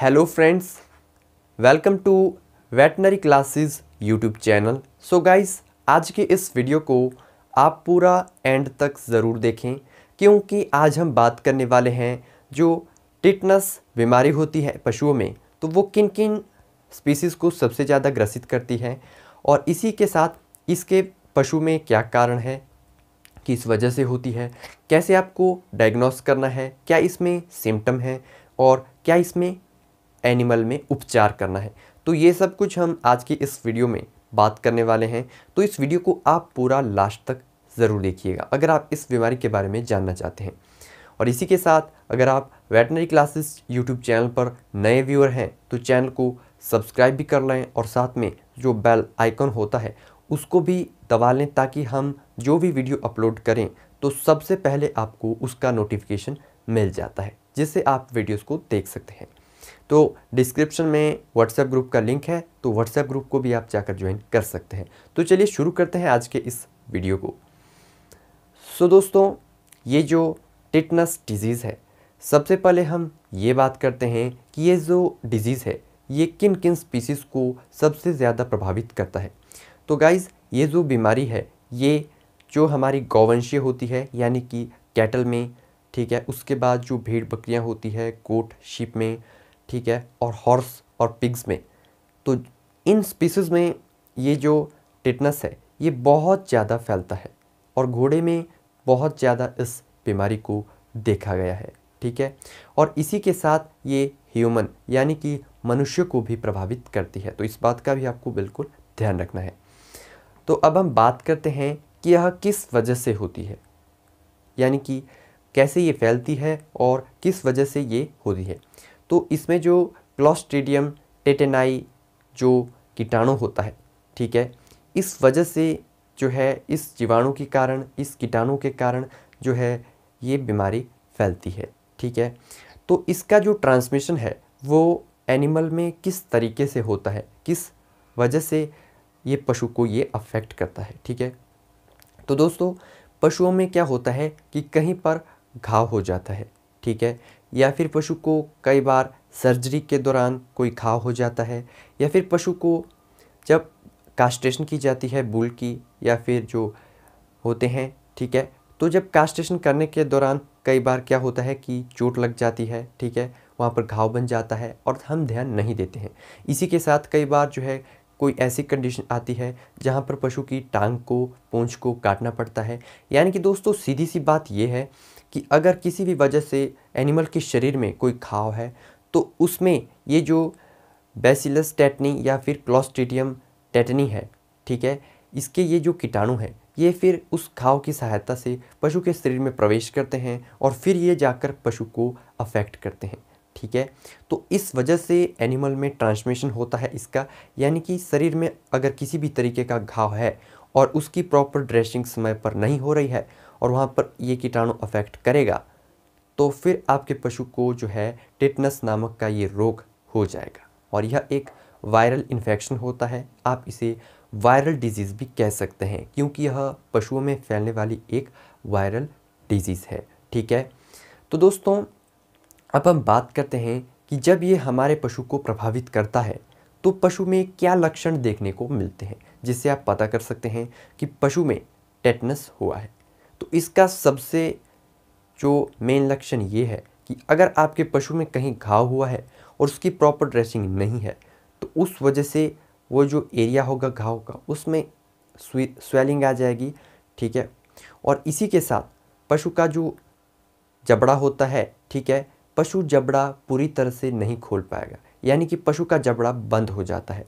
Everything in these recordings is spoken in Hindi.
hello friends welcome to veterinary classes YouTube channel so guys आज के इस वीडियो को आप पूरा एंड तक ज़रूर देखें क्योंकि आज हम बात करने वाले हैं जो टिटनस बीमारी होती है पशुओं में तो वो किन किन स्पीसीज़ को सबसे ज़्यादा ग्रसित करती है और इसी के साथ इसके पशु में क्या कारण है किस वजह से होती है कैसे आपको डायग्नोस करना है क्या इसमें सिम्टम है और क्या इसमें एनिमल में उपचार करना है तो ये सब कुछ हम आज की इस वीडियो में बात करने वाले हैं तो इस वीडियो को आप पूरा लास्ट तक ज़रूर देखिएगा अगर आप इस बीमारी के बारे में जानना चाहते हैं और इसी के साथ अगर आप वेटनरी क्लासेस यूट्यूब चैनल पर नए व्यूअर हैं तो चैनल को सब्सक्राइब भी कर लें और साथ में जो बेल आइकन होता है उसको भी दबा लें ताकि हम जो भी वीडियो अपलोड करें तो सबसे पहले आपको उसका नोटिफिकेशन मिल जाता है जिससे आप वीडियोस को देख सकते हैं तो डिस्क्रिप्शन में व्हाट्सएप ग्रुप का लिंक है तो व्हाट्सएप ग्रुप को भी आप जाकर ज्वाइन कर सकते हैं तो चलिए शुरू करते हैं आज के इस वीडियो को सो so, दोस्तों ये जो टिटनस डिजीज़ है सबसे पहले हम ये बात करते हैं कि ये जो डिजीज़ है ये किन किन स्पीसीज़ को सबसे ज़्यादा प्रभावित करता है तो गाइज़ ये जो बीमारी है ये जो हमारी गौवंशीय होती है यानी कि कैटल में ठीक है उसके बाद जो भेड़ बकरियां होती है कोट शिप में ठीक है और हॉर्स और पिग्स में तो इन स्पीसीज़ में ये जो टिटनस है ये बहुत ज़्यादा फैलता है और घोड़े में बहुत ज़्यादा इस बीमारी को देखा गया है ठीक है और इसी के साथ ये ह्यूमन यानी कि मनुष्य को भी प्रभावित करती है तो इस बात का भी आपको बिल्कुल ध्यान रखना है तो अब हम बात करते हैं कि यह किस वजह से होती है यानी कि कैसे ये फैलती है और किस वजह से ये होती है तो इसमें जो क्लॉस्ट्रीडियम टेटेनाई जो कीटाणु होता है ठीक है इस वजह से जो है इस जीवाणु के कारण इस कीटाणु के कारण जो है ये बीमारी फैलती है ठीक है तो इसका जो ट्रांसमिशन है वो एनिमल में किस तरीके से होता है किस वजह से ये पशु को ये अफेक्ट करता है ठीक है तो दोस्तों पशुओं में क्या होता है कि कहीं पर घाव हो जाता है ठीक है या फिर पशु को कई बार सर्जरी के दौरान कोई घाव हो जाता है या फिर पशु को जब कास्ट्रेशन की जाती है बुल की या फिर जो होते हैं ठीक है तो जब कास्ट्रेशन करने के दौरान कई बार क्या होता है कि चोट लग जाती है ठीक है वहाँ पर घाव बन जाता है और हम ध्यान नहीं देते हैं इसी के साथ कई बार जो है कोई ऐसी कंडीशन आती है जहाँ पर पशु की टांग को पूंछ को काटना पड़ता है यानी कि दोस्तों सीधी सी बात यह है कि अगर किसी भी वजह से एनिमल के शरीर में कोई घाव है तो उसमें ये जो बेसिलस टेटनी या फिर क्लॉस्ट्रीडियम टेटनी है ठीक है इसके ये जो कीटाणु हैं ये फिर उस घाव की सहायता से पशु के शरीर में प्रवेश करते हैं और फिर ये जाकर पशु को अफेक्ट करते हैं ठीक है तो इस वजह से एनिमल में ट्रांसमिशन होता है इसका यानी कि शरीर में अगर किसी भी तरीके का घाव है और उसकी प्रॉपर ड्रेसिंग समय पर नहीं हो रही है और वहाँ पर ये कीटाणु अफेक्ट करेगा तो फिर आपके पशु को जो है टिटनस नामक का ये रोग हो जाएगा और यह एक वायरल इन्फेक्शन होता है आप इसे वायरल डिजीज़ भी कह सकते हैं क्योंकि यह पशुओं में फैलने वाली एक वायरल डिजीज़ है ठीक है तो दोस्तों अब हम बात करते हैं कि जब ये हमारे पशु को प्रभावित करता है तो पशु में क्या लक्षण देखने को मिलते हैं जिससे आप पता कर सकते हैं कि पशु में टेटनस हुआ है इसका सबसे जो मेन लक्षण ये है कि अगर आपके पशु में कहीं घाव हुआ है और उसकी प्रॉपर ड्रेसिंग नहीं है तो उस वजह से वो जो एरिया होगा घाव का उसमें स्वेलिंग आ जाएगी ठीक है और इसी के साथ पशु का जो जबड़ा होता है ठीक है पशु जबड़ा पूरी तरह से नहीं खोल पाएगा यानी कि पशु का जबड़ा बंद हो जाता है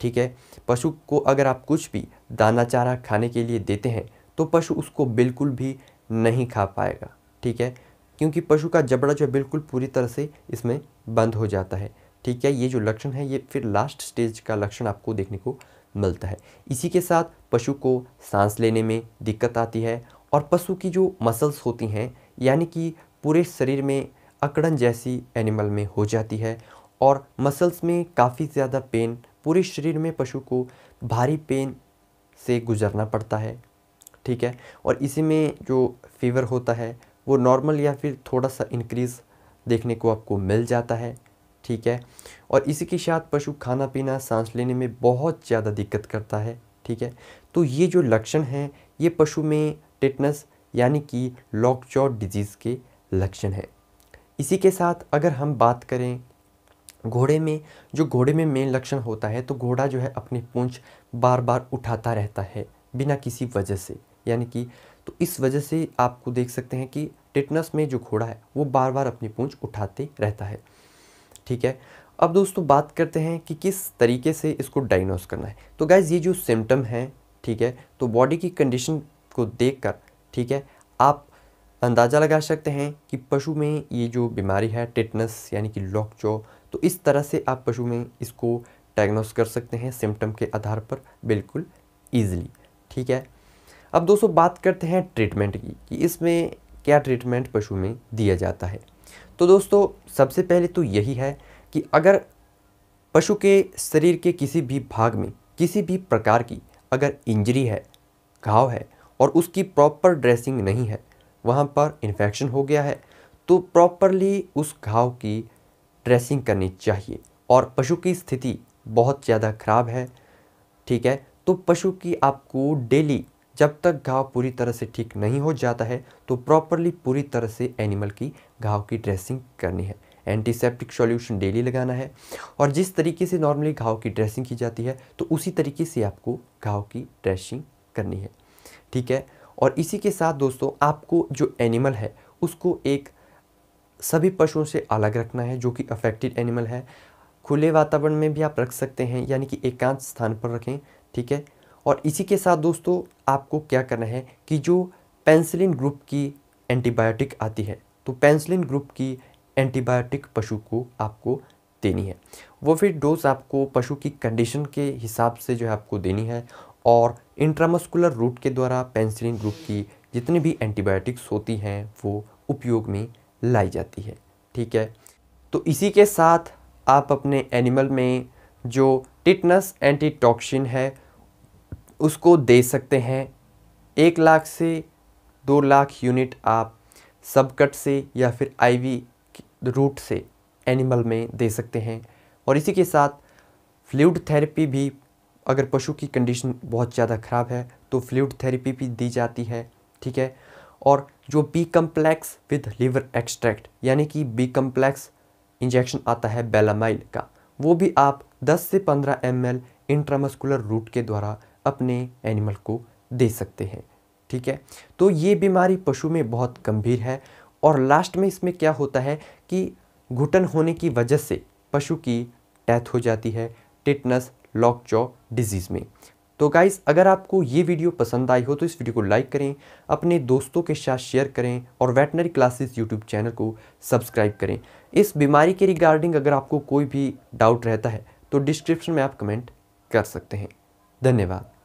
ठीक है पशु को अगर आप कुछ भी दाना चारा खाने के लिए देते हैं तो पशु उसको बिल्कुल भी नहीं खा पाएगा ठीक है क्योंकि पशु का जबड़ा जो है बिल्कुल पूरी तरह से इसमें बंद हो जाता है ठीक है ये जो लक्षण है ये फिर लास्ट स्टेज का लक्षण आपको देखने को मिलता है इसी के साथ पशु को सांस लेने में दिक्कत आती है और पशु की जो मसल्स होती हैं यानी कि पूरे शरीर में अकड़न जैसी एनिमल में हो जाती है और मसल्स में काफ़ी ज़्यादा पेन पूरे शरीर में पशु को भारी पेन से गुजरना पड़ता है ठीक है और इसी में जो फीवर होता है वो नॉर्मल या फिर थोड़ा सा इंक्रीज़ देखने को आपको मिल जाता है ठीक है और इसी के साथ पशु खाना पीना सांस लेने में बहुत ज़्यादा दिक्कत करता है ठीक है तो ये जो लक्षण हैं ये पशु में टिटनस यानी कि लॉकचॉ डिजीज़ के लक्षण हैं इसी के साथ अगर हम बात करें घोड़े में जो घोड़े में मेन लक्षण होता है तो घोड़ा जो है अपनी पूंछ बार बार उठाता रहता है बिना किसी वजह से यानी कि तो इस वजह से आपको देख सकते हैं कि टिटनस में जो घोड़ा है वो बार बार अपनी पूंछ उठाते रहता है ठीक है अब दोस्तों बात करते हैं कि किस तरीके से इसको डायग्नोस करना है तो गैज़ ये जो सिम्टम हैं ठीक है तो बॉडी की कंडीशन को देख कर ठीक है आप अंदाज़ा लगा सकते हैं कि पशु में ये जो बीमारी है टिटनस यानी कि लॉक लॉकचो तो इस तरह से आप पशु में इसको डायग्नोस कर सकते हैं सिम्टम के आधार पर बिल्कुल ईजिली ठीक है अब दोस्तों बात करते हैं ट्रीटमेंट की कि इसमें क्या ट्रीटमेंट पशु में दिया जाता है तो दोस्तों सबसे पहले तो यही है कि अगर पशु के शरीर के किसी भी भाग में किसी भी प्रकार की अगर इंजरी है घाव है और उसकी प्रॉपर ड्रेसिंग नहीं है वहाँ पर इन्फेक्शन हो गया है तो प्रॉपरली उस घाव की ड्रेसिंग करनी चाहिए और पशु की स्थिति बहुत ज़्यादा ख़राब है ठीक है तो पशु की आपको डेली जब तक घाव पूरी तरह से ठीक नहीं हो जाता है तो प्रॉपरली पूरी तरह से एनिमल की घाव की ड्रेसिंग करनी है एंटीसेप्टिक सॉल्यूशन डेली लगाना है और जिस तरीके से नॉर्मली घाव की ड्रेसिंग की जाती है तो उसी तरीके से आपको घाव की ड्रेसिंग करनी है ठीक है और इसी के साथ दोस्तों आपको जो एनिमल है उसको एक सभी पशुओं से अलग रखना है जो कि अफेक्टेड एनिमल है खुले वातावरण में भी आप रख सकते हैं यानी कि एकांत स्थान पर रखें ठीक है और इसी के साथ दोस्तों आपको क्या करना है कि जो पेंसिलिन ग्रुप की एंटीबायोटिक आती है तो पेंसिलिन ग्रुप की एंटीबायोटिक पशु को आपको देनी है वो फिर डोज आपको पशु की कंडीशन के हिसाब से जो है आपको देनी है और इंट्रामस्कुलर रूट के द्वारा पेंसिलिन ग्रुप की जितनी भी एंटीबायोटिक्स होती हैं वो उपयोग में लाई जाती है ठीक है तो इसी के साथ आप अपने एनिमल में जो टिटनस एंटीटॉक्सिन है उसको दे सकते हैं एक लाख से दो लाख यूनिट आप सबकट से या फिर आईवी रूट से एनिमल में दे सकते हैं और इसी के साथ फ्लूड थेरेपी भी अगर पशु की कंडीशन बहुत ज़्यादा ख़राब है तो फ्लूड थेरेपी भी दी जाती है ठीक है और जो B complex with liver extract यानी कि बी कम्प्लेक्स इंजेक्शन आता है बेलामाइल का वो भी आप 10 से 15 एम एल इंट्रामस्कुलर रूट के द्वारा अपने एनिमल को दे सकते हैं ठीक है तो ये बीमारी पशु में बहुत गंभीर है और लास्ट में इसमें क्या होता है कि घुटन होने की वजह से पशु की डेथ हो जाती है टिटनस लॉकचॉ डिजीज़ में तो गाइस अगर आपको ये वीडियो पसंद आई हो तो इस वीडियो को लाइक करें अपने दोस्तों के साथ शेयर करें और वेटनरी क्लासेस यूट्यूब चैनल को सब्सक्राइब करें इस बीमारी के रिगार्डिंग अगर आपको कोई भी डाउट रहता है तो डिस्क्रिप्शन में आप कमेंट कर सकते हैं धन्यवाद